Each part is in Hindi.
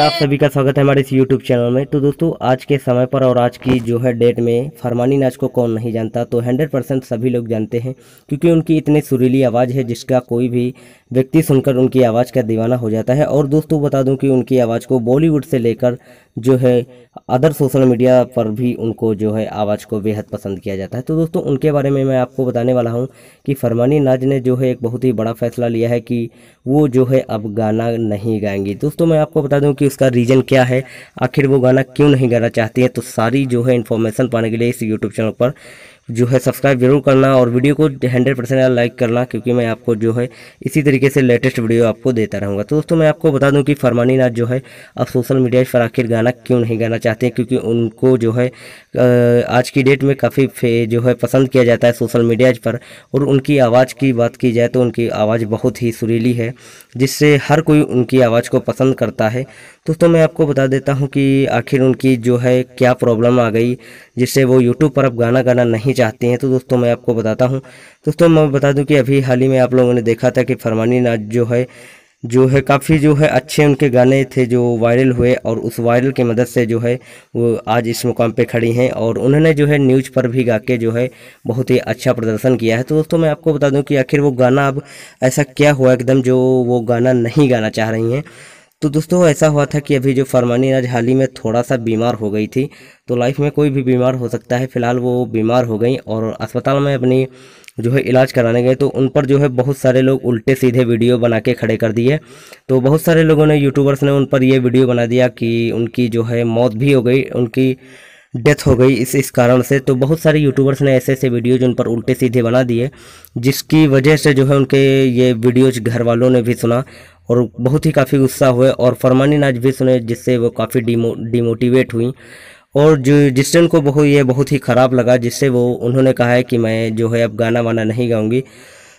आप सभी का स्वागत है हमारे इस YouTube चैनल में तो दोस्तों आज के समय पर और आज की जो है डेट में फरमानी नाच को कौन नहीं जानता तो 100 परसेंट सभी लोग जानते हैं क्योंकि उनकी इतनी सुरीली आवाज़ है जिसका कोई भी व्यक्ति सुनकर उनकी आवाज़ का दीवाना हो जाता है और दोस्तों बता दूं कि उनकी आवाज़ को बॉलीवुड से लेकर जो है अदर सोशल मीडिया पर भी उनको जो है आवाज़ को बेहद पसंद किया जाता है तो दोस्तों उनके बारे में मैं आपको बताने वाला हूँ कि फरमानी नाज ने जो है एक बहुत ही बड़ा फैसला लिया है कि वो जो है अब गाना नहीं गाएंगी दोस्तों मैं आपको बता दूँ कि कि उसका रीज़न क्या है आखिर वो गाना क्यों नहीं गाना चाहती है तो सारी जो है इन्फॉर्मेशन पाने के लिए इस यूट्यूब चैनल पर जो है सब्सक्राइब जरूर करना और वीडियो को हंड्रेड परसेंट लाइक करना क्योंकि मैं आपको जो है इसी तरीके से लेटेस्ट वीडियो आपको देता रहूँगा तो दोस्तों मैं आपको बता दूँ कि फरमानी नाथ जो है अब सोशल मीडिया पर आखिर गाना क्यों नहीं गाना चाहते क्योंकि उनको जो है आज की डेट में काफ़ी जो है पसंद किया जाता है सोशल मीडियाज पर और उनकी आवाज़ की बात की जाए तो उनकी आवाज़ बहुत ही सुरीली है जिससे हर कोई उनकी आवाज़ को पसंद करता है दोस्तों मैं आपको बता देता हूँ कि आखिर उनकी जो है क्या प्रॉब्लम आ गई जिससे वो यूट्यूब पर अब गाना गाना नहीं चाहते हैं तो दोस्तों मैं आपको बताता हूँ दोस्तों मैं बता दूँ कि अभी हाल ही में आप लोगों ने देखा था कि फरमानी नाच जो है जो है काफ़ी जो है अच्छे उनके गाने थे जो वायरल हुए और उस वायरल की मदद से जो है वो आज इस मुकाम पे खड़ी हैं और उन्होंने जो है न्यूज़ पर भी गा के जो है बहुत ही अच्छा प्रदर्शन किया है तो दोस्तों मैं आपको बता दूं कि आखिर वो गाना अब ऐसा क्या हुआ एकदम जो वो गाना नहीं गाना चाह रही हैं तो दोस्तों ऐसा हुआ था कि अभी जो फरमानी राज हाल ही में थोड़ा सा बीमार हो गई थी तो लाइफ में कोई भी बीमार हो सकता है फिलहाल वो बीमार हो गई और अस्पताल में अपनी जो है इलाज कराने गए तो उन पर जो है बहुत सारे लोग उल्टे सीधे वीडियो बना के खड़े कर दिए तो बहुत सारे लोगों ने यूट्यूबर्स ने उन पर यह वीडियो बना दिया कि उनकी जो है मौत भी हो गई उनकी डेथ हो गई इस इस कारण से तो बहुत सारे यूट्यूबर्स ने ऐसे ऐसे वीडियो उन पर उल्टे सीधे बना दिए जिसकी वजह से जो है उनके ये वीडियोज घर वालों ने भी सुना और बहुत ही काफ़ी गुस्सा हुए और फरमानी नाच भी सुने जिससे वो काफ़ी डीमो डिमोटिवेट हुई और जो जिस्टन को बहुत ये बहुत ही ख़राब लगा जिससे वो उन्होंने कहा है कि मैं जो है अब गाना वाना नहीं गाऊंगी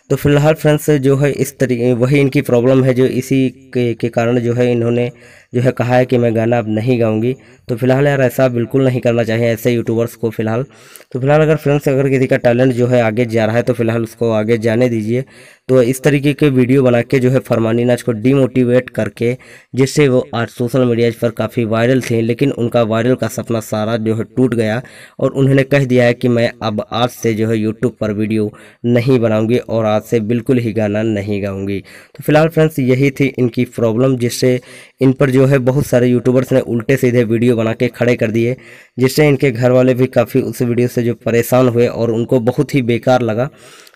तो फिलहाल फ्रेंड्स जो है इस तरीके वही इनकी प्रॉब्लम है जो इसी के, के कारण जो है इन्होंने जो है कहा है कि मैं गाना अब नहीं गाऊंगी तो फिलहाल यार ऐसा बिल्कुल नहीं करना चाहिए ऐसे यूट्यूबर्स को फिलहाल तो फिलहाल अगर फ्रेंड्स अगर किसी का टैलेंट जो है आगे जा रहा है तो फिलहाल उसको आगे जाने दीजिए तो इस तरीके के वीडियो बना के जो है फरमानी नाच को डीमोटिवेट करके जिससे वो आज सोशल मीडिया पर काफ़ी वायरल थे लेकिन उनका वायरल का सपना सारा जो है टूट गया और उन्होंने कह दिया है कि मैं अब आज से जो है यूट्यूब पर वीडियो नहीं बनाऊँगी और आज से बिल्कुल ही गाना नहीं गाऊँगी तो फिलहाल फ्रेंड्स यही थी इनकी प्रॉब्लम जिससे इन पर जो है बहुत सारे यूट्यूबर्स ने उल्टे सीधे वीडियो बना के खड़े कर दिए जिससे इनके घर वाले भी काफ़ी उस वीडियो से जो परेशान हुए और उनको बहुत ही बेकार लगा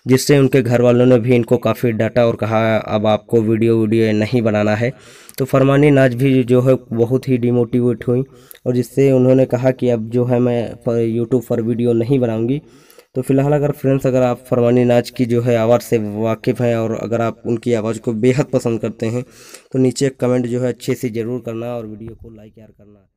जिससे उनके घर वालों ने भी इनको काफ़ी डांटा और कहा अब आपको वीडियो वीडियो नहीं बनाना है तो फरमानी नाज भी जो है बहुत ही डिमोटिवेट हुई और जिससे उन्होंने कहा कि अब जो है मैं यूट्यूब पर वीडियो नहीं बनाऊँगी तो फिलहाल अगर फ्रेंड्स अगर आप फरमानी नाच की जो है आवाज़ से वाकिफ़ हैं और अगर आप उनकी आवाज़ को बेहद पसंद करते हैं तो नीचे कमेंट जो है अच्छे से ज़रूर करना और वीडियो को लाइक यार करना